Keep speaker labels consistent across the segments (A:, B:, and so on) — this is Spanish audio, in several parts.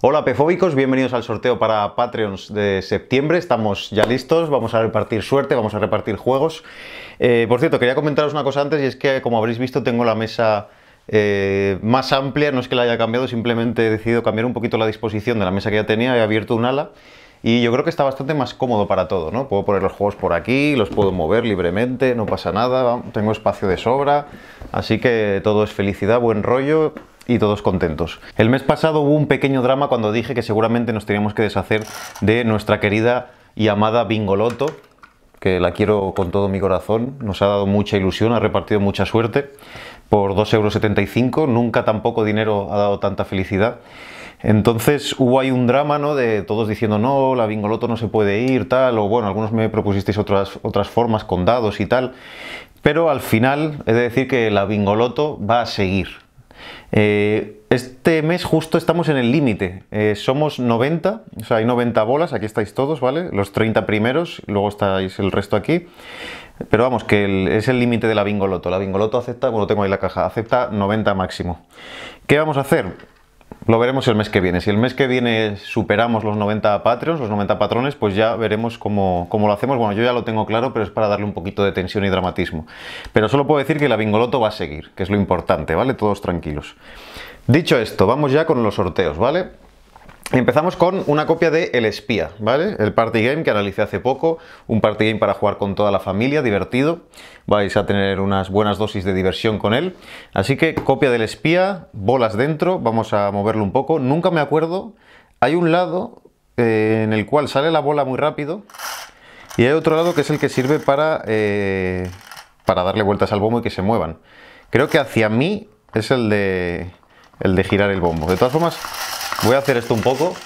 A: Hola Pefóbicos, bienvenidos al sorteo para Patreons de septiembre. Estamos ya listos, vamos a repartir suerte, vamos a repartir juegos. Eh, por cierto, quería comentaros una cosa antes y es que como habréis visto tengo la mesa eh, más amplia, no es que la haya cambiado, simplemente he decidido cambiar un poquito la disposición de la mesa que ya tenía, he abierto un ala y yo creo que está bastante más cómodo para todo, ¿no? Puedo poner los juegos por aquí, los puedo mover libremente, no pasa nada, tengo espacio de sobra, así que todo es felicidad, buen rollo y todos contentos. El mes pasado hubo un pequeño drama cuando dije que seguramente nos teníamos que deshacer de nuestra querida y amada Bingoloto, que la quiero con todo mi corazón, nos ha dado mucha ilusión, ha repartido mucha suerte por 2,75 euros, nunca tampoco dinero ha dado tanta felicidad. Entonces hubo ahí un drama, ¿no? De todos diciendo, no, la Bingoloto no se puede ir, tal, o bueno, algunos me propusisteis otras, otras formas con dados y tal, pero al final he de decir que la Bingoloto va a seguir. Eh, este mes justo estamos en el límite, eh, somos 90, o sea, hay 90 bolas, aquí estáis todos, ¿vale? Los 30 primeros, luego estáis el resto aquí. Pero vamos, que es el límite de la Bingoloto. La Bingoloto acepta, bueno, tengo ahí la caja, acepta 90 máximo. ¿Qué vamos a hacer? Lo veremos el mes que viene. Si el mes que viene superamos los 90 Patreons, los 90 patrones, pues ya veremos cómo, cómo, lo hacemos. Bueno, yo ya lo tengo claro, pero es para darle un poquito de tensión y dramatismo. Pero solo puedo decir que la Bingoloto va a seguir, que es lo importante, ¿vale? Todos tranquilos. Dicho esto, vamos ya con los sorteos, ¿vale? Empezamos con una copia de El Espía, ¿vale? El party game que analicé hace poco, un party game para jugar con toda la familia, divertido. Vais a tener unas buenas dosis de diversión con él. Así que copia del Espía, bolas dentro, vamos a moverlo un poco. Nunca me acuerdo, hay un lado eh, en el cual sale la bola muy rápido y hay otro lado que es el que sirve para, eh, para darle vueltas al bombo y que se muevan. Creo que hacia mí es el de, el de girar el bombo. De todas formas, Voy a hacer esto un poco.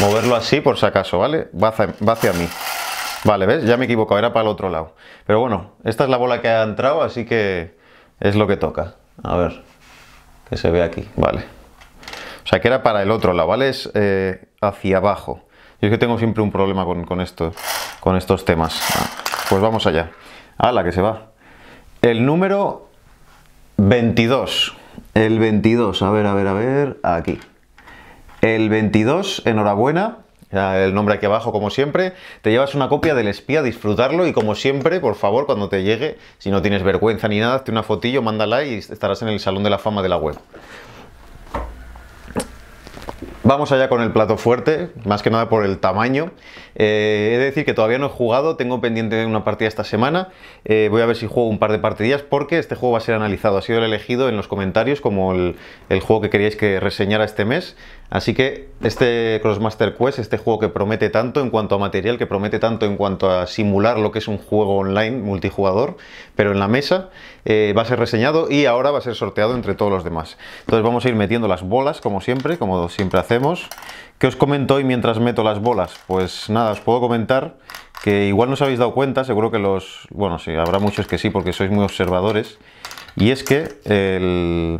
A: Moverlo así por si acaso, ¿vale? Va hacia, mí. Vale, ¿ves? Ya me he equivocado, era para el otro lado. Pero bueno, esta es la bola que ha entrado, así que es lo que toca. A ver, que se ve aquí, vale. O sea, que era para el otro lado, ¿vale? Es eh, hacia abajo. Yo es que tengo siempre un problema con, con, esto, con estos temas. Pues vamos allá. A la que se va. El número 22. El 22, a ver, a ver, a ver, aquí. El 22, enhorabuena, el nombre aquí abajo como siempre, te llevas una copia del espía, disfrutarlo y como siempre, por favor, cuando te llegue, si no tienes vergüenza ni nada, hazte una fotillo, mándala y estarás en el Salón de la Fama de la web. Vamos allá con el plato fuerte, más que nada por el tamaño. Eh, he de decir que todavía no he jugado, tengo pendiente una partida esta semana. Eh, voy a ver si juego un par de partidillas porque este juego va a ser analizado. Ha sido el elegido en los comentarios como el, el juego que queríais que reseñara este mes. Así que este Crossmaster Quest, este juego que promete tanto en cuanto a material, que promete tanto en cuanto a simular lo que es un juego online multijugador, pero en la mesa, eh, va a ser reseñado y ahora va a ser sorteado entre todos los demás. Entonces vamos a ir metiendo las bolas, como siempre, como siempre hacemos. ¿Qué os comento hoy mientras meto las bolas? Pues nada, os puedo comentar que igual no os habéis dado cuenta, seguro que los... Bueno, sí, habrá muchos que sí, porque sois muy observadores. Y es que el,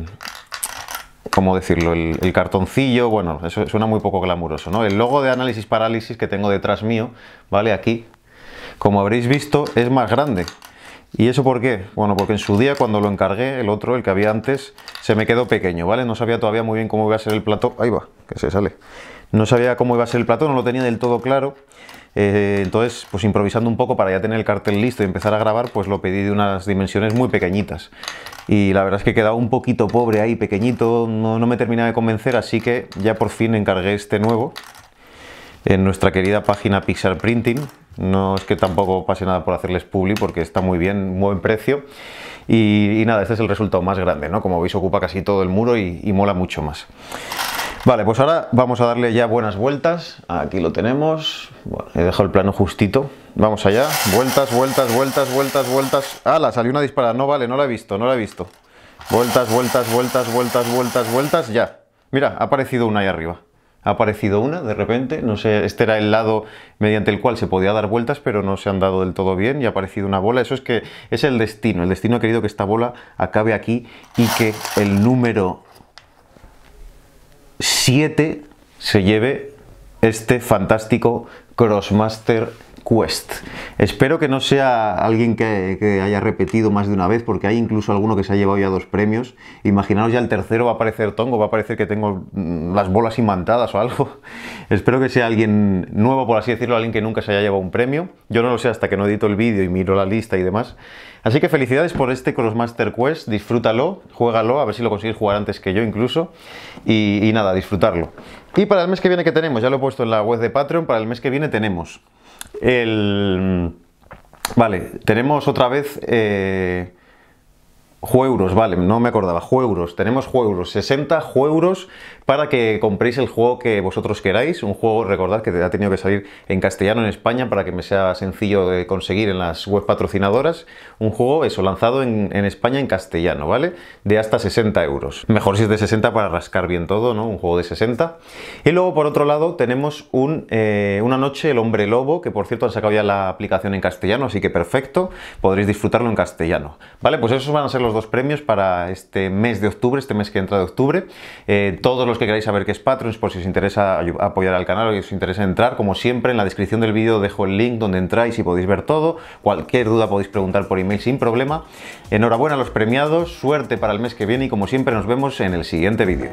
A: ¿cómo decirlo? El, cartoncillo, bueno, eso suena muy poco glamuroso, ¿no? El logo de análisis parálisis que tengo detrás mío, ¿vale? Aquí, como habréis visto, es más grande. ¿Y eso por qué? Bueno, porque en su día cuando lo encargué, el otro, el que había antes, se me quedó pequeño, ¿vale? No sabía todavía muy bien cómo iba a ser el plato. Ahí va, que se sale. No sabía cómo iba a ser el plato, no lo tenía del todo claro. Eh, entonces, pues improvisando un poco para ya tener el cartel listo y empezar a grabar, pues lo pedí de unas dimensiones muy pequeñitas. Y la verdad es que quedaba un poquito pobre ahí, pequeñito, no, me terminaba de convencer, así que ya por fin encargué este nuevo en nuestra querida página Pixar Printing. No es que tampoco pase nada por hacerles publi porque está muy bien, muy buen precio. Y, nada, este es el resultado más grande, ¿no? Como veis ocupa casi todo el muro y, y mola mucho más. Vale, pues ahora vamos a darle ya buenas vueltas. Aquí lo tenemos. he dejado el plano justito. Vamos allá. Vueltas, vueltas, vueltas, vueltas, vueltas. la Salió una disparada. No vale, no la he visto, no la he visto. Vueltas, vueltas, vueltas, vueltas, vueltas, vueltas. Ya. Mira, ha aparecido una ahí arriba. Ha aparecido una de repente. No sé, este era el lado mediante el cual se podía dar vueltas, pero no se han dado del todo bien y ha aparecido una bola. Eso es que es el destino. El destino ha querido que esta bola acabe aquí y que el número 7 se lleve este fantástico Crossmaster Quest. Espero que no sea alguien que, haya repetido más de una vez, porque hay incluso alguno que se ha llevado ya dos premios. Imaginaos ya el tercero va a parecer tongo, va a parecer que tengo mm, las bolas imantadas o algo. Espero que sea alguien nuevo, por así decirlo, alguien que nunca se haya llevado un premio. Yo no lo sé hasta que no edito el vídeo y miro la lista y demás. Así que felicidades por este Crossmaster Quest, disfrútalo, juégalo, a ver si lo consigues jugar antes que yo incluso, y, y nada, disfrutarlo. Y para el mes que viene que tenemos, ya lo he puesto en la web de Patreon, para el mes que viene tenemos el, vale, tenemos otra vez... Eh, Jueuros, vale, no me acordaba. Juegos, tenemos jueuros, 60 jueuros para que compréis el juego que vosotros queráis. Un juego, recordad que ha tenido que salir en castellano en España para que me sea sencillo de conseguir en las web patrocinadoras. Un juego, eso, lanzado en, España en castellano, ¿vale? De hasta 60 euros. Mejor si es de 60 para rascar bien todo, ¿no? Un juego de 60. Y luego, por otro lado, tenemos un, eh, una noche, El Hombre Lobo, que por cierto han sacado ya la aplicación en castellano, así que perfecto, podréis disfrutarlo en castellano. Vale, pues esos van a ser los dos premios para este mes de octubre, este mes que entra de octubre. Eh, todos los que queráis saber qué es Patreon, por si os interesa apoyar al canal o si os interesa entrar, como siempre, en la descripción del vídeo dejo el link donde entráis y podéis ver todo. Cualquier duda podéis preguntar por email sin problema. Enhorabuena a los premiados, suerte para el mes que viene y como siempre nos vemos en el siguiente vídeo.